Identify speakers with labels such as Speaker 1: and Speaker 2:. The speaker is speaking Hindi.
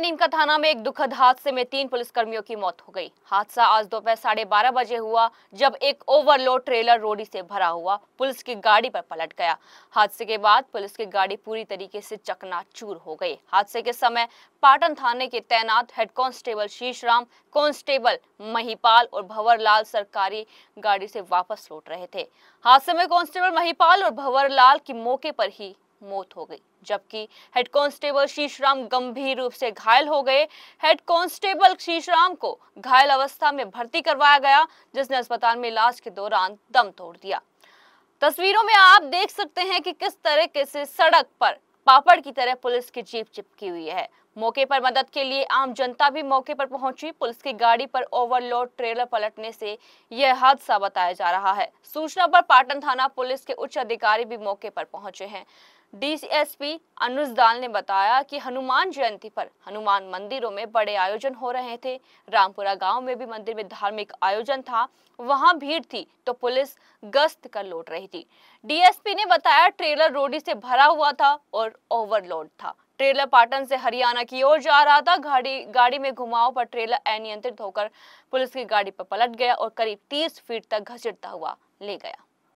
Speaker 1: नीमका थाना में एक दुखद हादसे में तीन पुलिसकर्मियों की मौत हो गई हादसा आज दोपहर साढ़े बारह बजे हुआ जब एक ओवरलोड ट्रेलर रोडी से भरा हुआ पुलिस की गाड़ी पर पलट गया हादसे के बाद पुलिस की गाड़ी पूरी तरीके से चकनाचूर हो गई हादसे के समय पाटन थाने के तैनात head constable Sheeshram constable Mahipal और भंवरलाल सरकारी गाड़ी से वापस लौट रहे थे हादसे में कांस्टेबल महिपाल और भंवरलाल की मौके पर ही मौत हो गई जबकि हेड कांस्टेबल शीशराम गंभीर रूप से घायल हो गए हेड कांस्टेबल शीशराम को घायल अवस्था में भर्ती करवाया गया जिसने अस्पताल में इलाज के दौरान दम तोड़ दिया तस्वीरों में आप देख सकते हैं कि किस तरीके से सड़क पर पापड़ की तरह पुलिस की जीप चिपकी हुई है मौके पर मदद के लिए आम जनता भी मौके पर पहुंची पुलिस की गाड़ी पर ओवरलोड ट्रेलर पलटने से यह हादसा बताया जा रहा है सूचना पर पाटन थाना पुलिस के उच्च अधिकारी भी मौके पर पहुंचे हैं डीसीएसपी अनुज दाल ने बताया कि हनुमान जयंती पर हनुमान मंदिरों में बड़े आयोजन हो रहे थे रामपुरा गांव में भी मंदिर में धार्मिक आयोजन था वहां भीड़ थी तो पुलिस गश्त कर लौट रही थी डीएसपी ने बताया ट्रेलर रोडी से भरा हुआ था और ओवरलोड था ट्रेलर पाटन से हरियाणा की ओर जा रहा था गाड़ी गाड़ी में घुमाओ पर ट्रेलर अनियंत्रित होकर पुलिस की गाड़ी पर पलट गया और करीब 30 फीट तक घसीटता हुआ ले गया